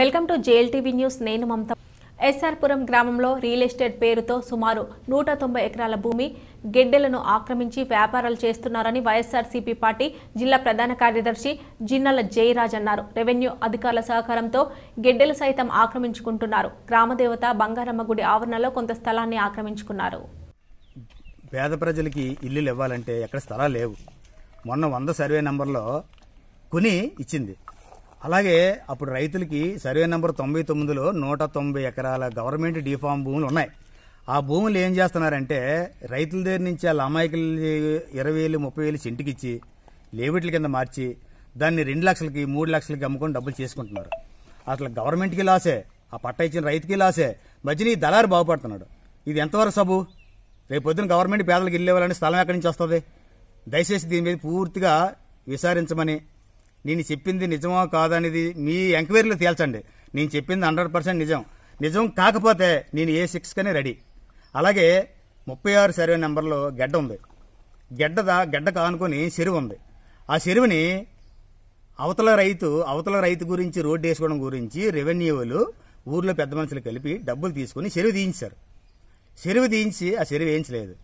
welcome to TV news నేను మమత ఎస్ఆర్పురం గ్రామంలో real estate పేరుతో సుమారు నూట తొంభై ఎకరాల భూమి గెడ్డెలను ఆక్రమించి వ్యాపారాలు చేస్తున్నారని వైఎస్ఆర్సీపీ పార్టీ జిల్లా ప్రధాన కార్యదర్శి జిన్నల జయరాజ్ అన్నారు రెవెన్యూ అధికారుల సహకారంతో గెడ్డెలు సైతం ఆక్రమించుకుంటున్నారు గ్రామదేవత బంగారమ్మ గుడి ఆవరణలో కొంత స్థలాన్ని ఆక్రమించుకున్నారు పేద ప్రజలకి ఇల్లులు ఇవ్వాలంటే ఎక్కడ స్థలాలు లేవు మొన్న వంద సర్వే నెంబర్లో కొని ఇచ్చింది అలాగే అప్పుడు రైతులకి సర్వే నెంబర్ తొంభై తొమ్మిదిలో నూట తొంభై ఎకరాల గవర్నమెంట్ డిఫామ్ భూములు ఉన్నాయి ఆ భూములు ఏం చేస్తున్నారంటే రైతుల దగ్గర నుంచి వాళ్ళ అమాయకులు ఇరవై వేలు ముప్పై వేలు చింటికిచ్చి లేబిట్ల కింద మార్చి దాన్ని రెండు లక్షలకి మూడు లక్షలకి అమ్ముకొని డబ్బులు చేసుకుంటున్నారు అసలు గవర్నమెంట్కి లాసే ఆ పట్ట ఇచ్చిన రైతుకి లాసే మధ్యని దళారు బాగుపడుతున్నాడు ఇది ఎంతవరకు సబు రేపు పొద్దున గవర్నమెంట్ పేదలకు ఇల్లు ఇవ్వాలని స్థలం ఎక్కడి నుంచి వస్తుంది దయచేసి దీని మీద పూర్తిగా విచారించమని నేను చెప్పింది నిజమో కాదనేది మీ ఎంక్వైరీలో తేల్చండి నేను చెప్పింది హండ్రెడ్ పర్సెంట్ నిజం నిజం కాకపోతే నేను ఏ సిక్స్కనే రెడీ అలాగే ముప్పై ఆరు సర్వే నెంబర్లో గడ్డ ఉంది గడ్డదా గడ్డ కానుకొని చెరువు ఉంది ఆ చెరువుని అవతల రైతు అవతల రైతు గురించి రోడ్డు వేసుకోవడం గురించి రెవెన్యూలు ఊర్లో పెద్ద మనుషులు కలిపి డబ్బులు తీసుకుని చెరువు తీయించారు చెరువు తీయించి ఆ చెరువు వేయించలేదు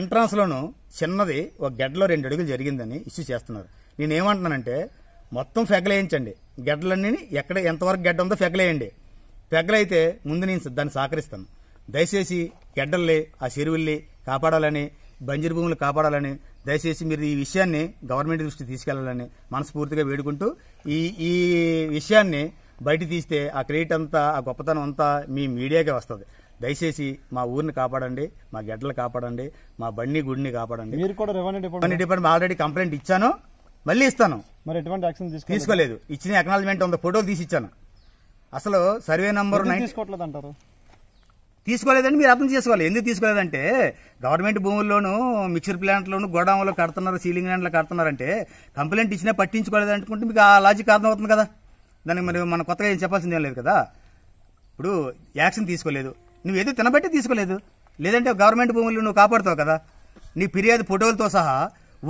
ఎంట్రన్స్లోనూ చిన్నది ఒక గడ్డలో రెండు అడుగులు జరిగిందని ఇష్యూ చేస్తున్నారు నేనేమంటున్నానంటే మొత్తం ఫెగలేయించండి గడ్డలన్నీ ఎక్కడ ఎంతవరకు గడ్డ ఉందో ఫెగలేయండి ఫెగలైతే ముందు నేను దాన్ని సహకరిస్తాను దయచేసి గడ్డల్ని ఆ చెరువుల్ని కాపాడాలని బంజరు భూములు కాపాడాలని దయచేసి మీరు ఈ విషయాన్ని గవర్నమెంట్ దృష్టికి తీసుకెళ్లాలని మనస్ఫూర్తిగా వేడుకుంటూ ఈ ఈ విషయాన్ని బయట తీస్తే ఆ క్రెడిట్ అంతా ఆ గొప్పతనం అంతా మీ మీడియాకే వస్తుంది దయచేసి మా ఊరిని కాపాడండి మా గడ్డలు కాపాడండి మా బండి గుడిని కాపాడండి మీరు కూడా రెవెన్యూ డిపార్ట్మెంట్ ఆల్రెడీ కంప్లైంట్ ఇచ్చాను మళ్ళీ ఇస్తాను మరి ఎటువంటి యాక్షన్ తీసుకోలేదు ఇచ్చిన అక్నాలజ్మెంట్ ఉంది ఫోటోలు తీసి ఇచ్చాను అసలు సర్వే నంబర్ తీసుకోవట్లేదు అంటారు తీసుకోలేదండి మీరు అర్థం చేసుకోవాలి ఎందుకు తీసుకోలేదంటే గవర్నమెంట్ భూముల్లోనూ మిక్సర్ ప్లాంట్లోను గోడాంలో కడుతున్నారు సీలింగ్ ల్యాండ్లో కడుతున్నారంటే కంప్లైంట్ ఇచ్చినా పట్టించుకోలేదు అనుకుంటే మీకు ఆ లాజిక్ అర్థమవుతుంది కదా దానికి మరి మనం కొత్తగా ఏం చెప్పాల్సిందేం లేదు కదా ఇప్పుడు యాక్షన్ తీసుకోలేదు నువ్వు ఏదో తినబట్టి తీసుకోలేదు లేదంటే గవర్నమెంట్ భూములు నువ్వు కాపాడుతావు కదా నీ ఫిర్యాదు ఫోటోలతో సహా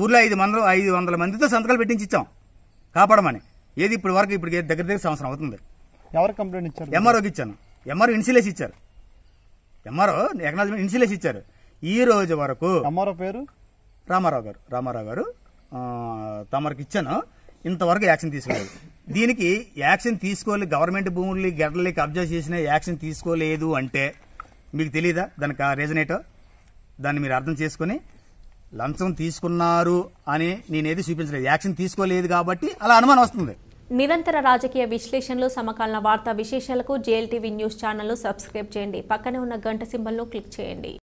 ఊర్లో ఐదు మంది ఐదు వందల మందితో సంతకాలు పెట్టించి ఇచ్చాం కాపాడమని ఏది ఇప్పుడు వరకు ఇప్పుడు దగ్గర దగ్గర సంవత్సరం అవుతుంది ఎవరు కంప్లైంట్ ఇచ్చారు ఎంఆర్ఓకి ఇచ్చాను ఎంఆర్ఓ ఇన్సిలేసి ఇచ్చారు ఎంఆర్ఓ ఎక్నాలజీ ఇన్సిలేసి ఇచ్చారు ఈ రోజు వరకు ఎంఆర్ఓ పేరు రామారావు గారు రామారావు గారు తమరికి ఇచ్చాను ఇంతవరకు యాక్షన్ తీసుకోలేదు దీనికి యాక్షన్ తీసుకోలేదు గవర్నమెంట్ భూములు గడ్డల్ని కబ్జా చేసిన యాక్షన్ తీసుకోలేదు అంటే మీకు తెలీదా దానికి రీజన్ ఏటో దాన్ని మీరు అర్థం చేసుకొని లంచం తీసుకున్నారు అని నేనేది చూపించలేదు యాక్షన్ తీసుకోలేదు కాబట్టి అలా అనుమానం వస్తుంది నిరంతర రాజకీయ విశ్లేషణలు సమకాలీన వార్తా విశేషాలకు జేఎల్టీవీ న్యూస్ ఛానల్ను సబ్స్క్రైబ్ చేయండి పక్కనే ఉన్న గంట సింబల్ను క్లిక్ చేయండి